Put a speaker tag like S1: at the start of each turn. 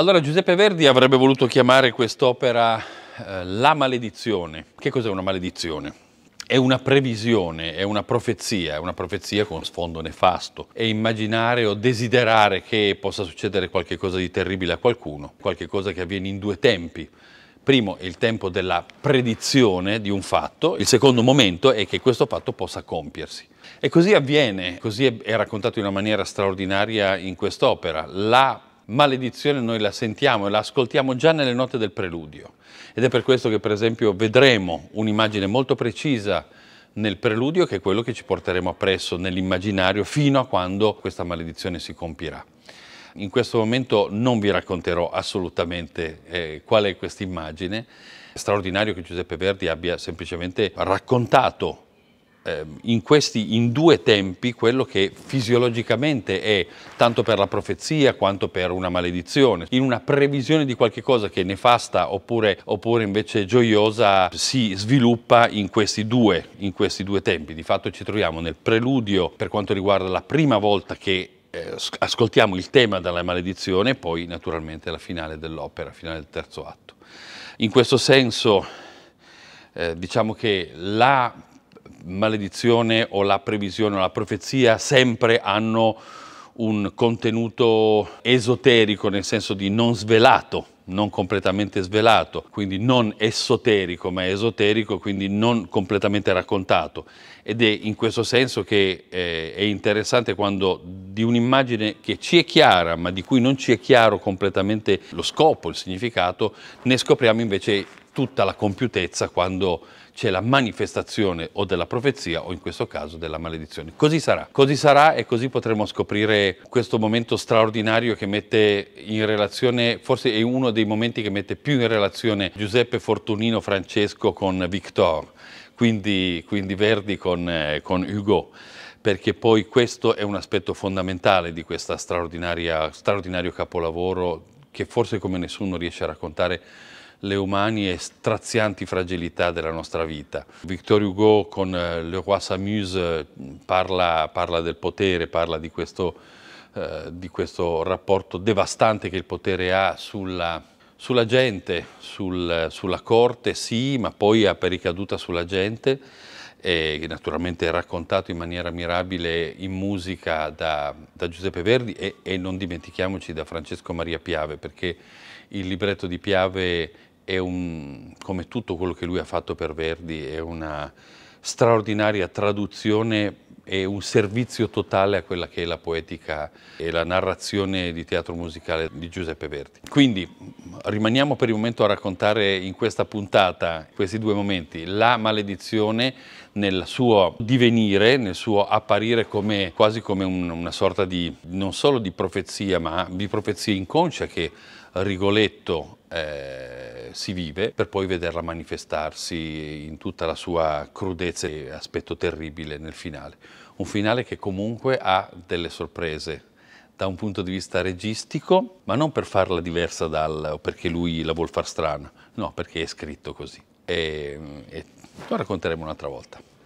S1: Allora Giuseppe Verdi avrebbe voluto chiamare quest'opera eh, La maledizione. Che cos'è una maledizione? È una previsione, è una profezia, è una profezia con sfondo nefasto. È immaginare o desiderare che possa succedere qualcosa di terribile a qualcuno, qualcosa che avviene in due tempi. Primo è il tempo della predizione di un fatto, il secondo momento è che questo fatto possa compiersi. E così avviene, così è raccontato in una maniera straordinaria in quest'opera. La maledizione noi la sentiamo e la ascoltiamo già nelle note del preludio. Ed è per questo che per esempio vedremo un'immagine molto precisa nel preludio che è quello che ci porteremo appresso nell'immaginario fino a quando questa maledizione si compirà. In questo momento non vi racconterò assolutamente eh, qual è questa immagine. È straordinario che Giuseppe Verdi abbia semplicemente raccontato Ehm, in, questi, in due tempi quello che fisiologicamente è tanto per la profezia quanto per una maledizione. In una previsione di qualche cosa che è nefasta oppure, oppure invece gioiosa si sviluppa in questi, due, in questi due tempi. Di fatto ci troviamo nel preludio per quanto riguarda la prima volta che eh, ascoltiamo il tema della maledizione e poi naturalmente la finale dell'opera, finale del terzo atto. In questo senso eh, diciamo che la maledizione o la previsione o la profezia sempre hanno un contenuto esoterico nel senso di non svelato, non completamente svelato, quindi non esoterico ma esoterico, quindi non completamente raccontato. Ed è in questo senso che eh, è interessante quando di un'immagine che ci è chiara ma di cui non ci è chiaro completamente lo scopo, il significato, ne scopriamo invece tutta la compiutezza quando c'è la manifestazione o della profezia o in questo caso della maledizione. Così sarà, così sarà e così potremo scoprire questo momento straordinario che mette in relazione, forse è uno dei momenti che mette più in relazione Giuseppe Fortunino Francesco con Victor, quindi, quindi Verdi con, eh, con Hugo perché poi questo è un aspetto fondamentale di questo straordinario capolavoro che forse come nessuno riesce a raccontare le umane e strazianti fragilità della nostra vita. Victor Hugo con eh, Le Roi s'amuse eh, parla, parla, del potere, parla di questo, eh, di questo, rapporto devastante che il potere ha sulla, sulla gente, sul, sulla corte, sì, ma poi ha pericaduta sulla gente e naturalmente raccontato in maniera mirabile in musica da, da Giuseppe Verdi e, e, non dimentichiamoci da Francesco Maria Piave perché il libretto di Piave un, come tutto quello che lui ha fatto per Verdi, è una straordinaria traduzione e un servizio totale a quella che è la poetica e la narrazione di teatro musicale di Giuseppe Verdi. Quindi rimaniamo per il momento a raccontare in questa puntata questi due momenti, la maledizione nel suo divenire, nel suo apparire come, quasi come un, una sorta di, non solo di profezia, ma di profezia inconscia che Rigoletto eh, si vive per poi vederla manifestarsi in tutta la sua crudezza e aspetto terribile nel finale. Un finale che comunque ha delle sorprese da un punto di vista registico, ma non per farla diversa dal, perché lui la vuol far strana, no, perché è scritto così. E, e lo racconteremo un'altra volta.